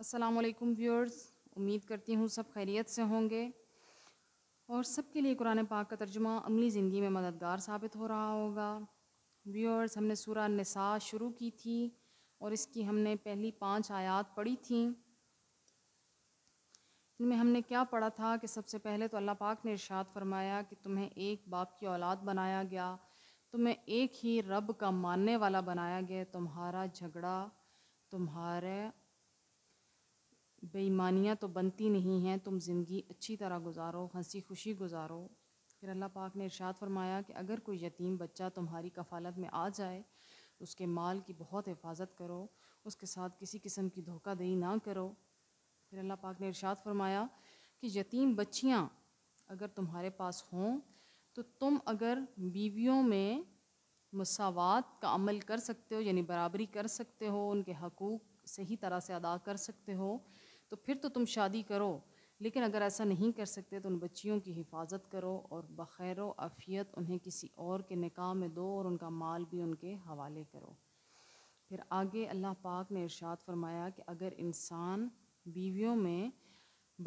असलकम व्यूअर्स उम्मीद करती हूँ सब खैरियत से होंगे और सब के लिए कुरान पाक का तर्जुमा अमली ज़िंदगी में मददगार साबित हो रहा होगा व्यूअर्स हमने सूर नसा शुरू की थी और इसकी हमने पहली पांच आयात पढ़ी थी इनमें हमने क्या पढ़ा था कि सबसे पहले तो अल्लाह पाक ने इर्शाद फरमाया कि तुम्हें एक बाप की औलाद बनाया गया तुम्हें एक ही रब का मानने वाला बनाया गया तुम्हारा झगड़ा तुम्हारे बेईमानियाँ तो बनती नहीं हैं तुम ज़िंदगी अच्छी तरह गुजारो हंसी खुशी गुजारो फिर अल्लाह पाक ने इरशाद फरमाया कि अगर कोई यतीम बच्चा तुम्हारी कफालत में आ जाए तो उसके माल की बहुत हिफाजत करो उसके साथ किसी किस्म की धोखाधड़ी ना करो फिर अल्लाह पाक ने इरशाद फरमाया कि यतीम बच्चियाँ अगर तुम्हारे पास हों तो तुम अगर बीवियों में मसावत का अमल कर सकते हो यानी बराबरी कर सकते हो उनके हकूक़ सही तरह से अदा कर सकते हो तो फिर तो तुम शादी करो लेकिन अगर ऐसा नहीं कर सकते तो उन बच्चियों की हिफाजत करो और बखैर अफ़ियत उन्हें किसी और के निकाह में दो और उनका माल भी उनके हवाले करो फिर आगे अल्लाह पाक ने इरशाद फरमाया कि अगर इंसान बीवियों में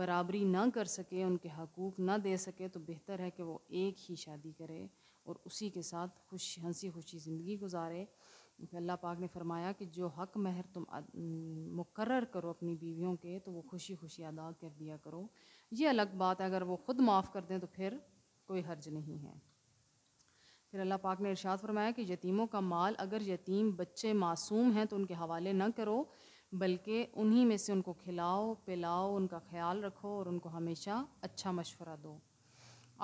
बराबरी ना कर सके उनके हकूक़ ना दे सके तो बेहतर है कि वो एक ही शादी करे और उसी के साथ खुश हंसी खुशी ज़िंदगी गुजारे फिर अल्लाह पाक ने फरमाया कि जो हक महर तुम मुकर करो अपनी बीवियों के तो वो खुशी खुशी अदा कर दिया करो ये अलग बात है अगर वो ख़ुद माफ़ कर दें तो फिर कोई हर्ज नहीं है फिर अल्लाह पाक ने इरशाद फरमाया कि यतीमों का माल अगर यतीम बच्चे मासूम हैं तो उनके हवाले न करो बल्कि उन्हीं में से उनको खिलाओ पिलाओ उनका ख्याल रखो और उनको हमेशा अच्छा मशवरा दो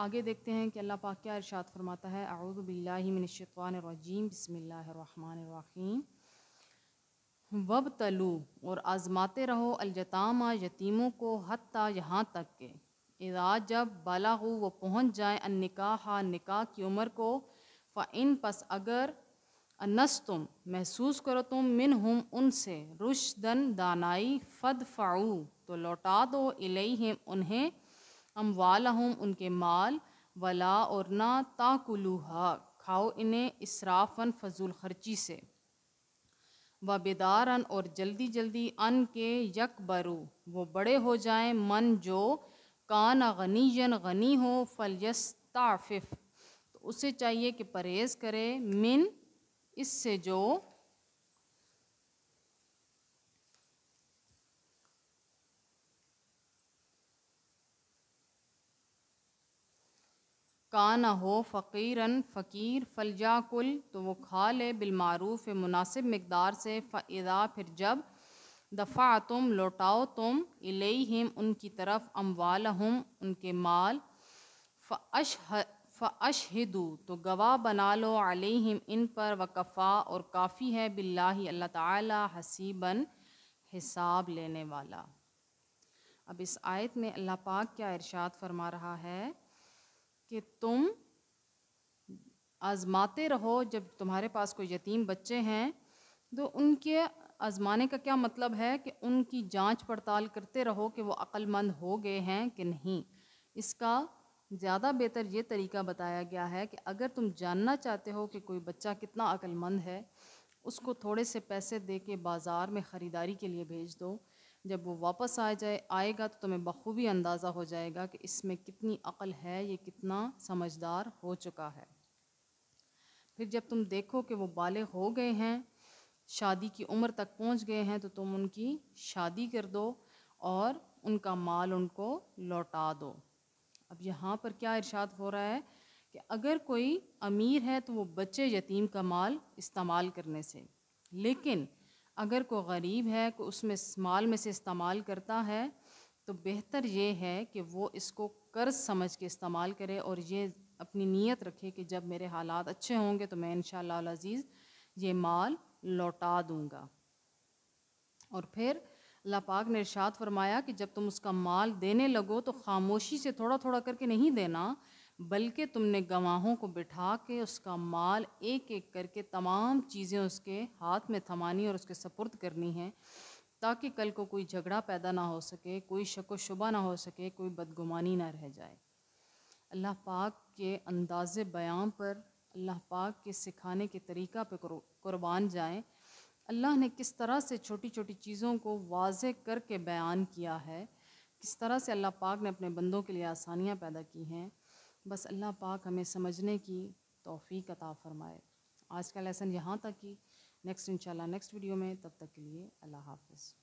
आगे देखते हैं कि अल्लाह पाक क्या इरशाद फरमाता है आउज़बिल्लिमिनशानरजीम बसमिल्लर वब तलू और आज़माते रहो अलयतामा यतीमों को हती यहाँ तक के इरा जब बला हो वह पहुँच जाए अन निकाह निकाह की उम्र को इन पस अगर अनस तुम महसूस करो तुम मिन हम उनसे रुशदन दानाई फ़द फ़ाऊ तो लौटा दो हम उन्हें अमवाल हम उनके माल वला और ना हा खाओ इन्हें इसराफन फजूल खर्ची से व बेदार अन और जल्दी जल्दी अन के यक बरू वो बड़े हो जाएं मन जो कान जन गनी हो फलयस्ताफ़ तो उसे चाहिए कि परहेज़ करे मिन इससे जो कान हो फ़कीरन फ़कीर फलजा कुल तो वो खा ले बिलमारूफ़ मुनासिब मकदार से फ़ादा फिर जब दफ़ा तुम लौटाओ तुम हिम उनकी तरफ अमवाल हम उनके माल फ़श हिदू तो गवाह बना लो अलहिम इन पर वकफ़ा और काफ़ी है बिल्ला अल्लाह ताला हसीबन हिसाब लेने वाला अब इस आयत में अल्लाह पाक क्या इरशाद फरमा रहा है कि तुम आज़माते रहो जब तुम्हारे पास कोई यतीम बच्चे हैं तो उनके आज़माने का क्या मतलब है कि उनकी जांच पड़ताल करते रहो कि वो अक्लमंद हो गए हैं कि नहीं इसका ज़्यादा बेहतर ये तरीका बताया गया है कि अगर तुम जानना चाहते हो कि कोई बच्चा कितना अक्लमंद है उसको थोड़े से पैसे दे के बाज़ार में ख़रीदारी के लिए भेज दो जब वो वापस आ जाए आएगा तो तुम्हें बखूबी अंदाज़ा हो जाएगा कि इसमें कितनी अकल है ये कितना समझदार हो चुका है फिर जब तुम देखो कि वो बाले हो गए हैं शादी की उम्र तक पहुंच गए हैं तो तुम उनकी शादी कर दो और उनका माल उनको लौटा दो अब यहाँ पर क्या इरशाद हो रहा है कि अगर कोई अमीर है तो वो बच्चे यतीम का माल इस्तेमाल करने से लेकिन अगर कोई गरीब है को उसमें माल में से इस्तेमाल करता है तो बेहतर ये है कि वो इसको कर्ज समझ के इस्तेमाल करे और ये अपनी नीयत रखे कि जब मेरे हालात अच्छे होंगे तो मैं इन अज़ीज़ ये माल लौटा दूँगा और फिर अल्लाह पाक ने इर्शाद फरमाया कि जब तुम उसका माल देने लगो तो खामोशी से थोड़ा थोड़ा करके नहीं देना बल्कि तुमने गवाहों को बिठा के उसका माल एक एक करके तमाम चीज़ें उसके हाथ में थमानी और उसके सपुर्द करनी हैं ताकि कल को कोई झगड़ा पैदा ना हो सके कोई शक व शुबा ना हो सके कोई बदगुमानी ना रह जाए अल्लाह पाक के अंदाज़ बयां पर अल्लाह पाक के सिखाने के तरीक़ा पर कुर्बान जाएँ अल्लाह ने किस तरह से छोटी छोटी चीज़ों को वाज करके बयान किया है किस तरह से अल्लाह पाक ने अपने बंदों के लिए आसानियाँ पैदा की हैं बस अल्लाह पाक हमें समझने की तोफ़ी अता फ़रमाए आज का लेसन यहाँ तक कि नेक्स्ट इंशाल्लाह नेक्स्ट वीडियो में तब तक के लिए अल्लाह हाफिज़